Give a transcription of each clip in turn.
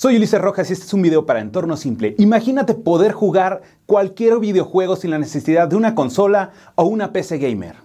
Soy Ulises Rojas y este es un video para entorno simple. Imagínate poder jugar cualquier videojuego sin la necesidad de una consola o una PC gamer.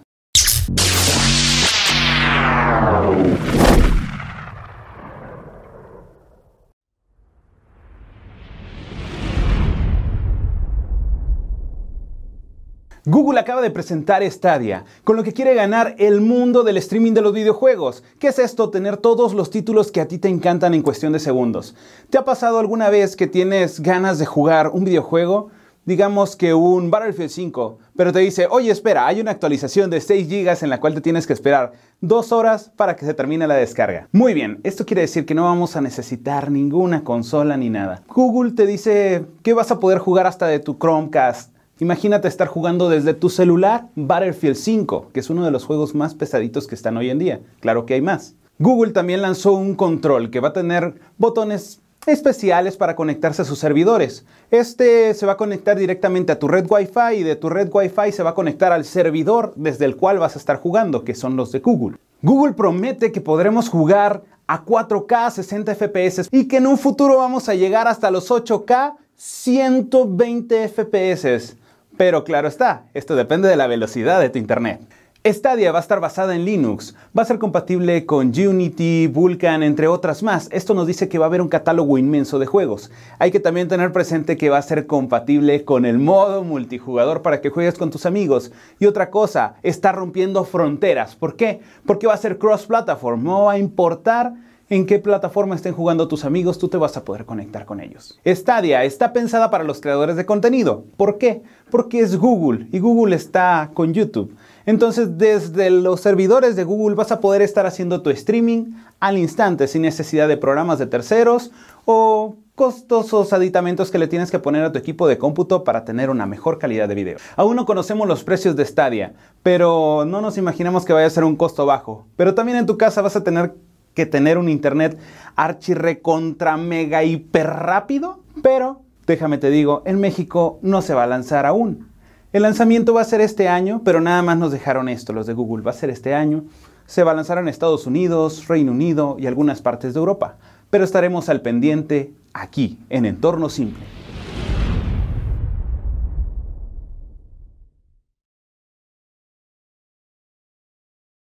Google acaba de presentar Stadia, con lo que quiere ganar el mundo del streaming de los videojuegos. ¿Qué es esto? Tener todos los títulos que a ti te encantan en cuestión de segundos. ¿Te ha pasado alguna vez que tienes ganas de jugar un videojuego? Digamos que un Battlefield 5, pero te dice, oye espera, hay una actualización de 6 GB en la cual te tienes que esperar dos horas para que se termine la descarga. Muy bien, esto quiere decir que no vamos a necesitar ninguna consola ni nada. Google te dice que vas a poder jugar hasta de tu Chromecast Imagínate estar jugando desde tu celular Battlefield 5, que es uno de los juegos más pesaditos que están hoy en día. Claro que hay más. Google también lanzó un control que va a tener botones especiales para conectarse a sus servidores. Este se va a conectar directamente a tu red Wi-Fi y de tu red Wi-Fi se va a conectar al servidor desde el cual vas a estar jugando, que son los de Google. Google promete que podremos jugar a 4K 60 FPS y que en un futuro vamos a llegar hasta los 8K 120 FPS. Pero claro está, esto depende de la velocidad de tu internet. Stadia va a estar basada en Linux, va a ser compatible con Unity, Vulkan, entre otras más. Esto nos dice que va a haber un catálogo inmenso de juegos. Hay que también tener presente que va a ser compatible con el modo multijugador para que juegues con tus amigos. Y otra cosa, está rompiendo fronteras. ¿Por qué? Porque va a ser cross-platform, no va a importar en qué plataforma estén jugando tus amigos, tú te vas a poder conectar con ellos. Stadia está pensada para los creadores de contenido. ¿Por qué? Porque es Google y Google está con YouTube. Entonces, desde los servidores de Google vas a poder estar haciendo tu streaming al instante sin necesidad de programas de terceros o costosos aditamentos que le tienes que poner a tu equipo de cómputo para tener una mejor calidad de video. Aún no conocemos los precios de Stadia, pero no nos imaginamos que vaya a ser un costo bajo. Pero también en tu casa vas a tener que tener un internet archi contra mega hiper rápido, pero déjame te digo, en México no se va a lanzar aún. El lanzamiento va a ser este año, pero nada más nos dejaron esto, los de Google, va a ser este año. Se va a lanzar en Estados Unidos, Reino Unido y algunas partes de Europa, pero estaremos al pendiente aquí, en Entorno Simple.